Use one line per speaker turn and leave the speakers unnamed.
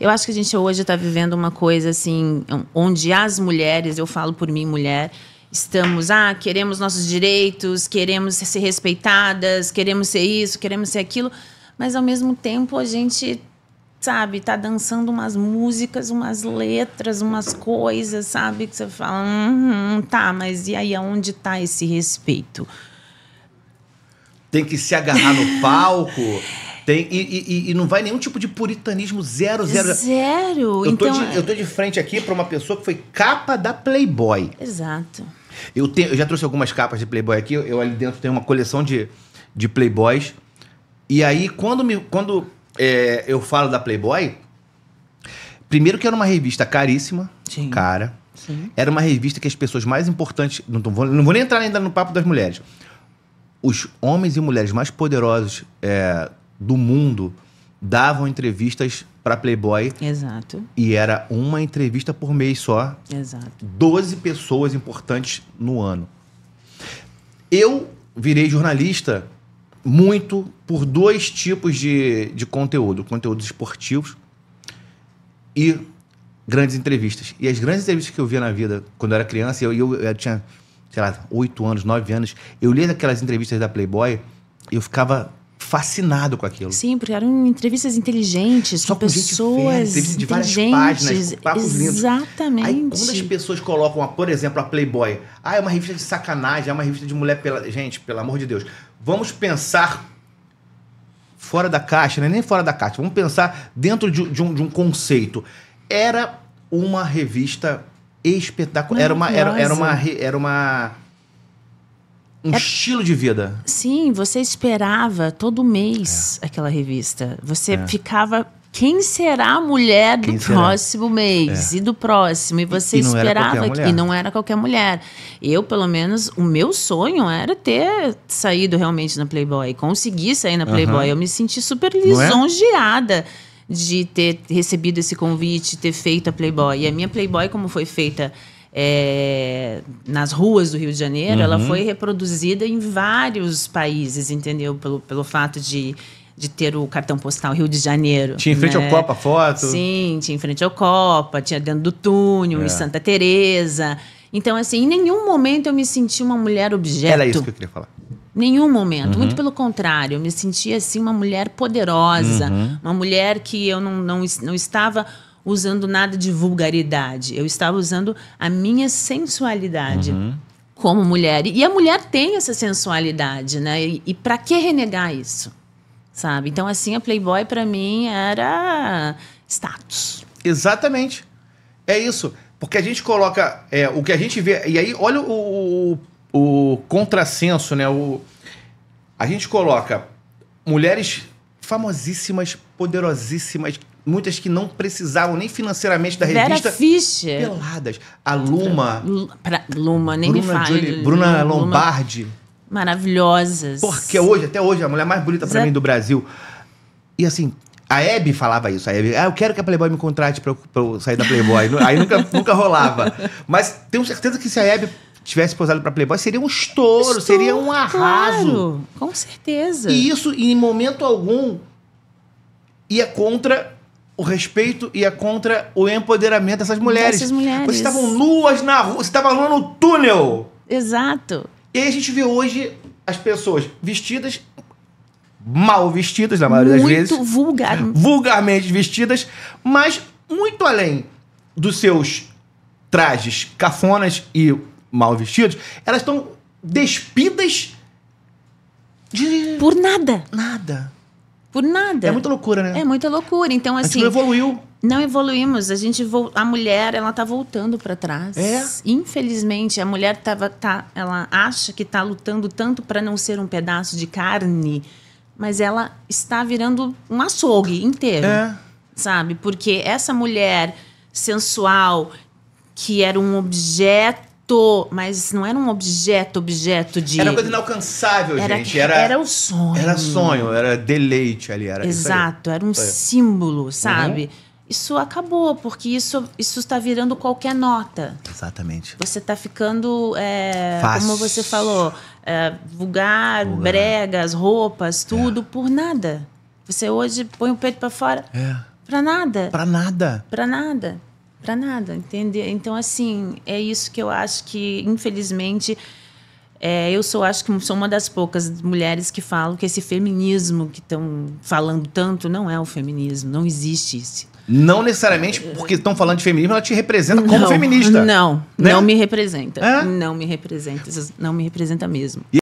Eu acho que a gente hoje está vivendo uma coisa assim, onde as mulheres, eu falo por mim, mulher, estamos, ah, queremos nossos direitos, queremos ser respeitadas, queremos ser isso, queremos ser aquilo, mas ao mesmo tempo a gente sabe, tá dançando umas músicas, umas letras, umas coisas, sabe, que você fala, hum, tá, mas e aí aonde tá esse respeito?
Tem que se agarrar no palco. Tem, e, e, e, não vai nenhum tipo de puritanismo zero, zero.
Zero? Eu, então... tô, de, então, é- eu
tô de frente aqui para uma pessoa que foi capa da Playboy.
Exato.
Eu, te, eu já trouxe algumas capas de Playboy aqui. Eu, eu ali dentro tenho uma coleção de, de Playboys. E aí, quando, me, quando é, eu falo da Playboy, primeiro que era uma revista caríssima, Sim. cara. Sim. Era uma revista que as pessoas mais importantes... Não, tô, não vou nem entrar ainda no papo das mulheres os homens e mulheres mais poderosos é, do mundo davam entrevistas para Playboy.
Exato.
E era uma entrevista por mês só. Exato. 12 pessoas importantes no ano. Eu virei jornalista muito por dois tipos de, de conteúdo: conteúdos esportivos e grandes entrevistas. E as grandes entrevistas que eu via na vida quando eu era criança, eu, eu, eu tinha, sei lá, 8 anos, 9 anos, eu lia aquelas entrevistas da Playboy, eu ficava fascinado com aquilo.
Sim, porque eram entrevistas inteligentes, Só com, com pessoas gente de várias páginas, papos lindos. Exatamente. Aí, quando as
pessoas colocam, por exemplo, a Playboy, ah, é uma revista de sacanagem, é uma revista de mulher pela gente, pelo amor de Deus. Vamos pensar fora da caixa, né? nem fora da caixa. Vamos pensar dentro de, de, um, de um conceito. Era uma revista espetacular. Era uma, era, era uma, era uma um é... estilo de vida.
Sim, você esperava todo mês é. aquela revista. Você é. ficava. Quem será a mulher do próximo mês é. e do próximo? E você e, e esperava que. E não era qualquer mulher. Eu, pelo menos, o meu sonho era ter saído realmente na Playboy. Consegui sair na Playboy. Uhum. Eu me senti super é? lisonjeada de ter recebido esse convite, ter feito a Playboy. E a minha Playboy, como foi feita é, nas ruas do Rio de Janeiro, uhum. ela foi reproduzida em vários países, entendeu? Pelo, pelo fato de de ter o cartão postal Rio de Janeiro. Tinha em frente né? ao Copa foto? Sim, tinha em frente ao Copa, tinha dentro do túnel, é. em Santa Teresa. Então, assim, em nenhum momento eu me senti uma mulher objeto. Era isso que eu queria falar. Nenhum momento, uhum. muito pelo contrário, eu me sentia assim uma mulher poderosa, uhum. uma mulher que eu não, não, não estava usando nada de vulgaridade. Eu estava usando a minha sensualidade. Uhum. Como mulher. E a mulher tem essa sensualidade, né? E, e para que renegar isso? Sabe? Então, assim, a Playboy para mim era status.
Exatamente. É isso. Porque a gente coloca é, o que a gente vê. E aí, olha o, o, o contrassenso, né? O, a gente coloca mulheres famosíssimas, poderosíssimas, muitas que não precisavam nem financeiramente da revista. Vera
Fischer.
Peladas. A Luma. Pra, pra,
Luma, nem Bruna me fale. Bruna Luma, Lombardi. Maravilhosas. Porque hoje, até hoje,
é a mulher mais bonita para mim do Brasil. E assim, a Hebe falava isso. A Hebe, ah, eu quero que a Playboy me contrate pra eu, pra eu sair da Playboy. Aí nunca, nunca rolava. Mas tenho certeza que se a Hebe tivesse posado para Playboy, seria um estouro, estouro, seria um
arraso. Claro, com certeza.
E isso, em momento algum, ia contra o respeito ia contra o empoderamento dessas mulheres. Dessas mulheres. Vocês estavam nuas na rua, você estava lá no túnel. Exato. E aí a gente vê hoje as pessoas vestidas, mal vestidas na maioria muito das vezes. Muito vulgar. Vulgarmente vestidas, mas muito além dos seus trajes cafonas e mal vestidos, elas estão despidas de. Por
nada. Nada. Por nada. É muita loucura, né? É muita loucura. Então, assim. A gente assim, não evoluiu. Não evoluímos. A gente vo... A mulher, ela tá voltando para trás. É. Infelizmente, a mulher tava, tá, ela acha que tá lutando tanto para não ser um pedaço de carne, mas ela está virando um açougue inteiro. É. Sabe? Porque essa mulher sensual, que era um objeto mas não era um objeto, objeto de. Era uma coisa inalcançável, era, gente. Era, era o sonho. Era sonho,
era deleite ali. Era Exato, era um é. símbolo,
uhum. sabe? Uhum. Isso acabou, porque isso, isso está virando qualquer nota. Exatamente. Você está ficando, é, Fácil. como você falou, é, vulgar, vulgar, bregas, roupas, é. tudo, é. por nada. Você hoje põe o peito para fora. É. Pra nada. Pra nada. Pra nada para nada, entende? Então, assim, é isso que eu acho que, infelizmente, é, eu sou, acho que sou uma das poucas mulheres que falam que esse feminismo que estão falando tanto não é o feminismo, não existe isso. Não necessariamente porque estão falando de feminismo, ela te representa como não, feminista. Não, né? não me representa. É? Não me representa, não me representa mesmo. E